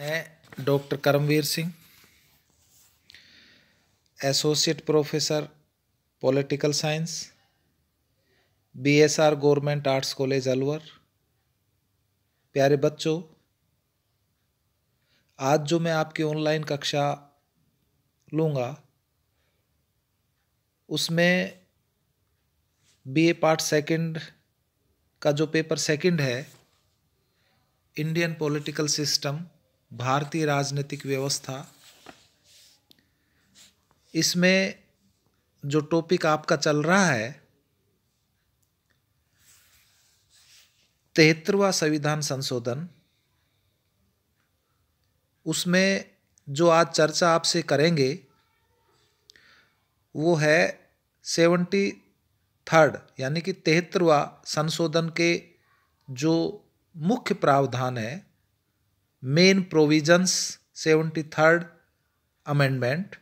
मैं doctor Karamveer Singh associate professor political science BSR government arts college Alwar प्यारे बच्चों आज जो मैं आपकी ऑनलाइन कक्षा लूँगा उसमें बीए पार्ट सेकंड का जो पेपर सेकंड है इंडियन पॉलिटिकल सिस्टम भारतीय राजनीतिक व्यवस्था इसमें जो टॉपिक आपका चल रहा है तिहत्तरवा संविधान संशोधन उसमें जो आज चर्चा आपसे करेंगे वो है सेवेंटी थर्ड यानी कि तिहत्तरवा संशोधन के जो मुख्य प्रावधान है main provisions seventy third amendment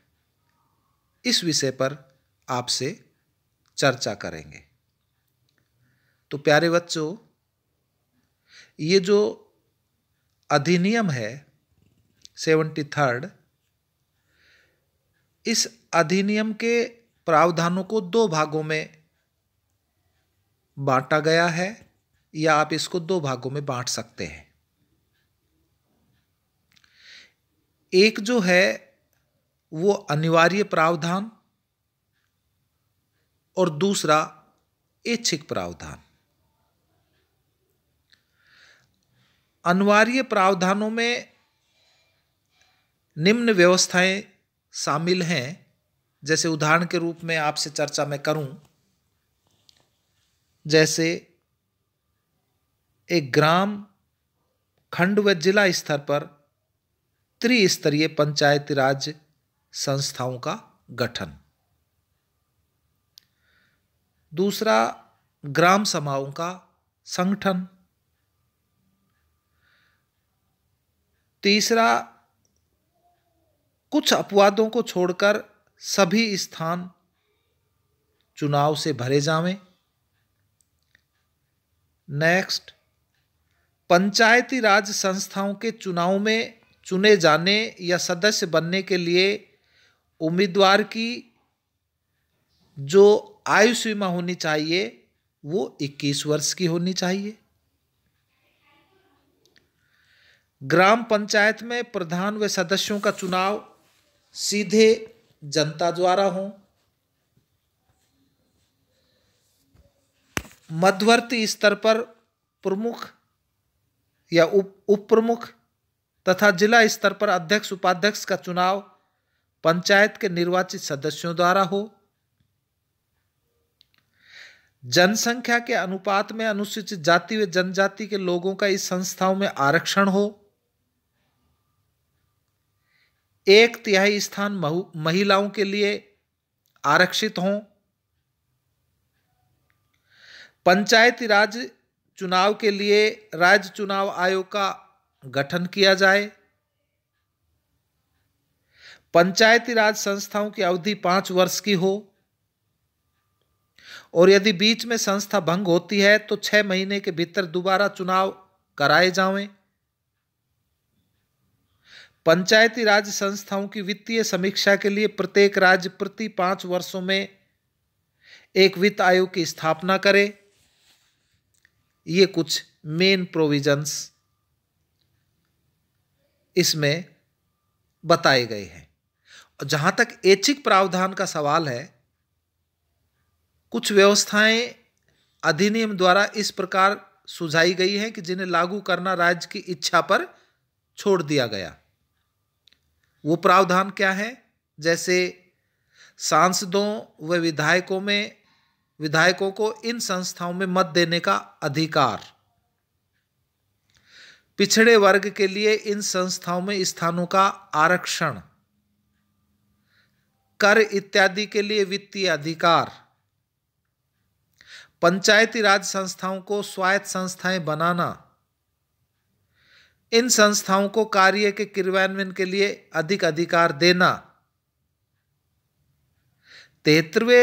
इस विषय पर आपसे चर्चा करेंगे तो प्यारे बच्चों ये जो अधिनियम है सेवेंटी थर्ड इस अधिनियम के प्रावधानों को दो भागों में बांटा गया है या आप इसको दो भागों में बांट सकते हैं एक जो है वो अनिवार्य प्रावधान और दूसरा ऐच्छिक प्रावधान अनिवार्य प्रावधानों में निम्न व्यवस्थाएं शामिल हैं जैसे उदाहरण के रूप में आपसे चर्चा में करूं जैसे एक ग्राम खंड व जिला स्तर पर त्रिस्तरीय पंचायती राज संस्थाओं का गठन दूसरा ग्राम सभाओं का संगठन तीसरा कुछ अपवादों को छोड़कर सभी स्थान चुनाव से भरे जावें नेक्स्ट पंचायती राज संस्थाओं के चुनाव में चुने जाने या सदस्य बनने के लिए उम्मीदवार की जो आयु सीमा होनी चाहिए वो 21 वर्ष की होनी चाहिए ग्राम पंचायत में प्रधान व सदस्यों का चुनाव सीधे जनता द्वारा हो मध्यवर्ती स्तर पर प्रमुख या उप उप प्रमुख तथा जिला स्तर पर अध्यक्ष उपाध्यक्ष का चुनाव पंचायत के निर्वाचित सदस्यों द्वारा हो जनसंख्या के अनुपात में अनुसूचित जाति व जनजाति के लोगों का इस संस्थाओं में आरक्षण हो एक तिहाई स्थान महिलाओं के लिए आरक्षित हों पंचायती राज चुनाव के लिए राज्य चुनाव आयोग का गठन किया जाए पंचायती राज संस्थाओं की अवधि पांच वर्ष की हो और यदि बीच में संस्था भंग होती है तो छह महीने के भीतर दोबारा चुनाव कराए जाए पंचायती राज संस्थाओं की वित्तीय समीक्षा के लिए प्रत्येक राज्य प्रति पांच वर्षों में एक वित्त आयोग की स्थापना करे ये कुछ मेन प्रोविजंस इसमें बताए गए हैं और जहां तक ऐच्छिक प्रावधान का सवाल है कुछ व्यवस्थाएं अधिनियम द्वारा इस प्रकार सुझाई गई हैं कि जिन्हें लागू करना राज्य की इच्छा पर छोड़ दिया गया वो प्रावधान क्या है जैसे सांसदों व विधायकों में विधायकों को इन संस्थाओं में मत देने का अधिकार पिछड़े वर्ग के लिए इन संस्थाओं में स्थानों का आरक्षण कर इत्यादि के लिए वित्तीय अधिकार पंचायती राज संस्थाओं को स्वायत्त संस्थाएं बनाना इन संस्थाओं को कार्य के क्रियान्वयन के लिए अधिक अधिकार देना तेतरवे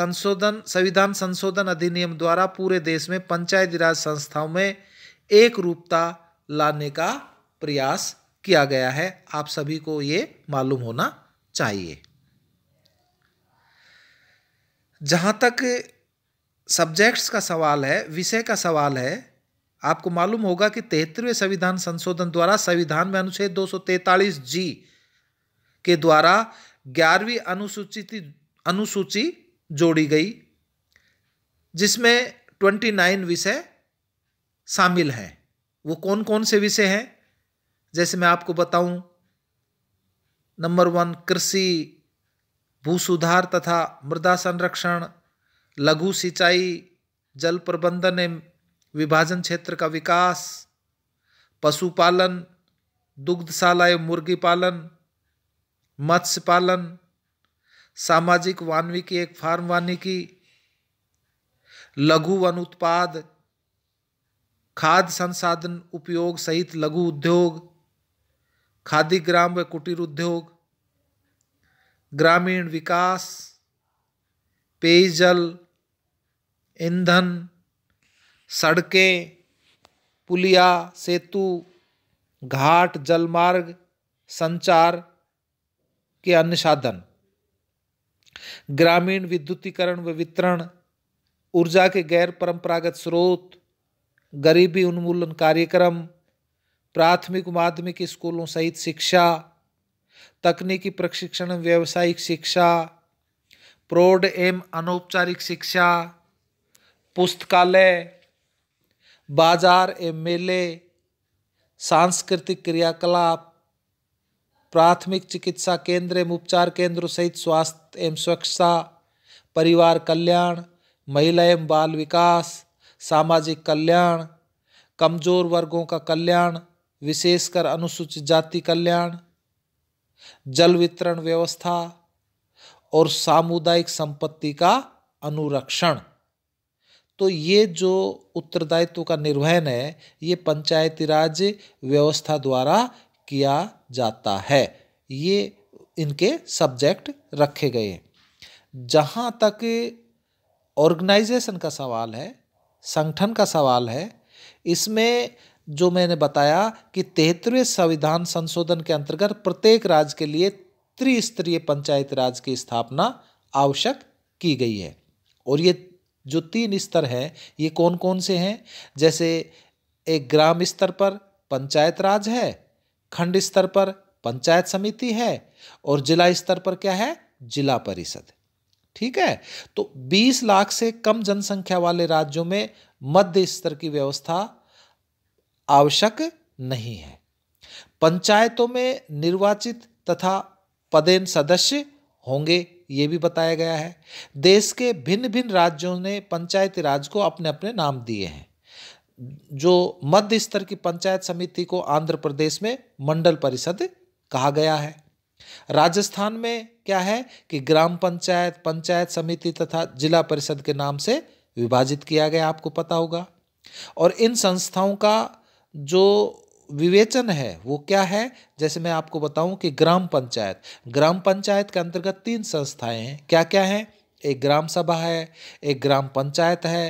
संशोधन संविधान संशोधन अधिनियम द्वारा पूरे देश में पंचायती राज संस्थाओं में एक रूपता लाने का प्रयास किया गया है आप सभी को ये मालूम होना चाहिए जहाँ तक सब्जेक्ट्स का सवाल है विषय का सवाल है आपको मालूम होगा कि तेहत्तरवें संविधान संशोधन द्वारा संविधान में अनुच्छेद दो जी के द्वारा ग्यारहवीं अनुसूचित अनुसूची जोड़ी गई जिसमें 29 विषय शामिल हैं वो कौन कौन से विषय हैं जैसे मैं आपको बताऊं नंबर वन कृषि भू सुधार तथा मृदा संरक्षण लघु सिंचाई जल प्रबंधन एवं विभाजन क्षेत्र का विकास पशुपालन दुग्धशाला एवं मुर्गी पालन मत्स्य पालन सामाजिक वानविकी एक फार्म वानिकी लघु वन उत्पाद खाद्य संसाधन उपयोग सहित लघु उद्योग खादी ग्राम व कुटीर उद्योग ग्रामीण विकास पेयजल ईंधन सड़कें पुलिया सेतु घाट जलमार्ग संचार के अन्य साधन ग्रामीण विद्युतीकरण व वितरण ऊर्जा के गैर परंपरागत स्रोत गरीबी उन्मूलन कार्यक्रम प्राथमिक माध्यमिक स्कूलों सहित शिक्षा तकनीकी प्रशिक्षण व्यावसायिक शिक्षा प्रौढ़ एवं अनौपचारिक शिक्षा पुस्तकालय बाजार एवं मेले सांस्कृतिक क्रियाकलाप प्राथमिक चिकित्सा केंद्र एवं उपचार केंद्रों सहित स्वास्थ्य एवं स्वच्छता परिवार कल्याण महिला एवं बाल विकास सामाजिक कल्याण कमजोर वर्गों का कल्याण विशेषकर अनुसूचित जाति कल्याण जल वितरण व्यवस्था और सामुदायिक संपत्ति का अनुरक्षण तो ये जो उत्तरदायित्व का निर्वहन है ये पंचायती राज व्यवस्था द्वारा किया जाता है ये इनके सब्जेक्ट रखे गए हैं जहाँ तक ऑर्गेनाइजेशन का सवाल है संगठन का सवाल है इसमें जो मैंने बताया कि तिहत्तरवें संविधान संशोधन के अंतर्गत प्रत्येक राज्य के लिए त्रिस्तरीय पंचायत राज की स्थापना आवश्यक की गई है और ये जो तीन स्तर हैं ये कौन कौन से हैं जैसे एक ग्राम स्तर पर पंचायत राज है खंड स्तर पर पंचायत समिति है और जिला स्तर पर क्या है जिला परिषद ठीक है तो 20 लाख से कम जनसंख्या वाले राज्यों में मध्य स्तर की व्यवस्था आवश्यक नहीं है पंचायतों में निर्वाचित तथा पदेन सदस्य होंगे ये भी बताया गया है देश के भिन्न भिन्न राज्यों ने पंचायती राज को अपने अपने नाम दिए हैं जो मध्य स्तर की पंचायत समिति को आंध्र प्रदेश में मंडल परिषद कहा गया है राजस्थान में क्या है कि ग्राम पंचायत पंचायत समिति तथा जिला परिषद के नाम से विभाजित किया गया आपको पता होगा और इन संस्थाओं का जो विवेचन है वो क्या है जैसे मैं आपको बताऊं कि ग्राम पंचायत ग्राम पंचायत के अंतर्गत तीन संस्थाएं हैं क्या क्या हैं एक ग्राम सभा है एक ग्राम पंचायत है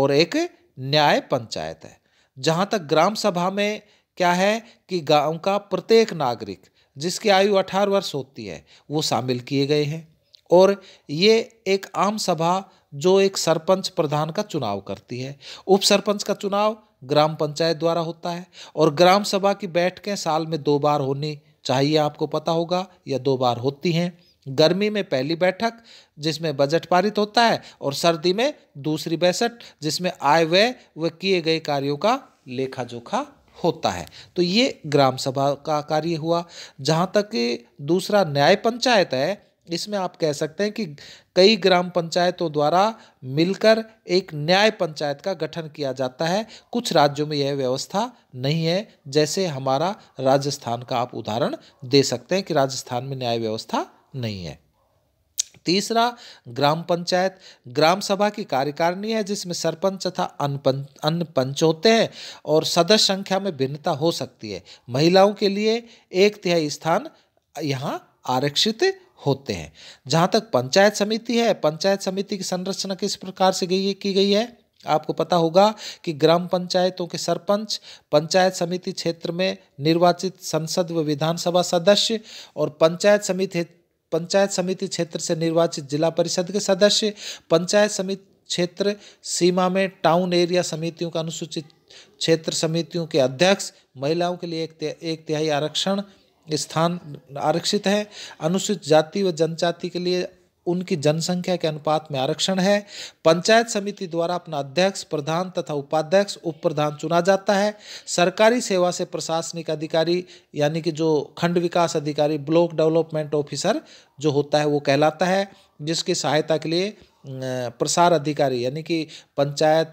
और एक न्याय पंचायत है जहाँ तक ग्राम सभा में क्या है कि गांव का प्रत्येक नागरिक जिसकी आयु अठारह वर्ष होती है वो शामिल किए गए हैं और ये एक आम सभा जो एक सरपंच प्रधान का चुनाव करती है उप सरपंच का चुनाव ग्राम पंचायत द्वारा होता है और ग्राम सभा की बैठकें साल में दो बार होनी चाहिए आपको पता होगा या दो बार होती हैं गर्मी में पहली बैठक जिसमें बजट पारित होता है और सर्दी में दूसरी बैठक जिसमें आय व्यय व किए गए कार्यों का लेखा जोखा होता है तो ये ग्राम सभा का कार्य हुआ जहाँ तक दूसरा न्याय पंचायत है इसमें आप कह सकते हैं कि कई ग्राम पंचायतों द्वारा मिलकर एक न्याय पंचायत का गठन किया जाता है कुछ राज्यों में यह व्यवस्था नहीं है जैसे हमारा राजस्थान का आप उदाहरण दे सकते हैं कि राजस्थान में न्याय व्यवस्था नहीं है तीसरा ग्राम पंचायत ग्राम सभा की कार्यकारिणी है जिसमें सरपंच तथा अन्य पंच होते हैं और सदस्य संख्या में भिन्नता हो सकती है महिलाओं के लिए एक तिहाई स्थान यहाँ आरक्षित होते हैं जहाँ तक पंचायत समिति है पंचायत समिति की संरचना किस प्रकार से गई की गई है आपको पता होगा कि ग्राम पंचायतों के सरपंच पंचायत समिति क्षेत्र में निर्वाचित संसद व विधानसभा सदस्य और पंचायत समिति पंचायत समिति क्षेत्र से निर्वाचित जिला परिषद के सदस्य पंचायत समिति क्षेत्र सीमा में टाउन एरिया समितियों का अनुसूचित क्षेत्र समितियों के अध्यक्ष महिलाओं के लिए एक एक तिहाई आरक्षण स्थान आरक्षित है अनुसूचित जाति व जनजाति के लिए उनकी जनसंख्या के अनुपात में आरक्षण है पंचायत समिति द्वारा अपना अध्यक्ष प्रधान तथा उपाध्यक्ष उप प्रधान चुना जाता है सरकारी सेवा से प्रशासनिक अधिकारी यानी कि जो खंड विकास अधिकारी ब्लॉक डेवलपमेंट ऑफिसर जो होता है वो कहलाता है जिसकी सहायता के लिए प्रसार अधिकारी यानी कि पंचायत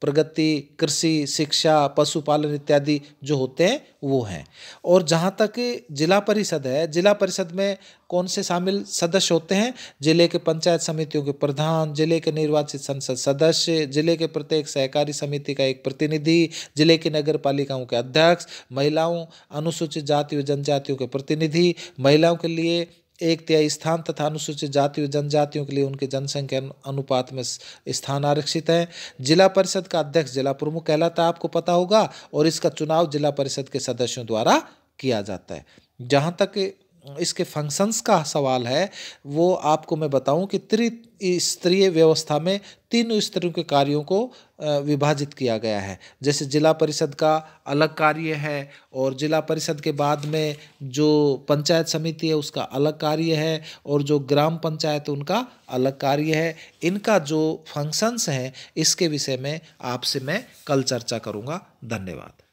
प्रगति कृषि शिक्षा पशुपालन इत्यादि जो होते हैं वो हैं और जहाँ तक जिला परिषद है जिला परिषद में कौन से शामिल सदस्य होते हैं जिले के पंचायत समितियों के प्रधान जिले के निर्वाचित संसद सदस्य जिले के प्रत्येक सहकारी समिति का एक प्रतिनिधि जिले की नगर पालिकाओं के अध्यक्ष महिलाओं अनुसूचित जाति व जनजातियों के प्रतिनिधि महिलाओं के लिए एक तिहाई स्थान तथा अनुसूचित जातियों जनजातियों के लिए उनके जनसंख्या अनुपात में स्थान आरक्षित है जिला परिषद का अध्यक्ष जिला प्रमुख कहलाता है आपको पता होगा और इसका चुनाव जिला परिषद के सदस्यों द्वारा किया जाता है जहाँ तक इसके फंक्शंस का सवाल है वो आपको मैं बताऊं कि त्रि स्तरीय व्यवस्था में तीन स्तरों के कार्यों को विभाजित किया गया है जैसे जिला परिषद का अलग कार्य है और जिला परिषद के बाद में जो पंचायत समिति है उसका अलग कार्य है और जो ग्राम पंचायत उनका अलग कार्य है इनका जो फंक्शंस हैं इसके विषय में आपसे मैं कल चर्चा करूँगा धन्यवाद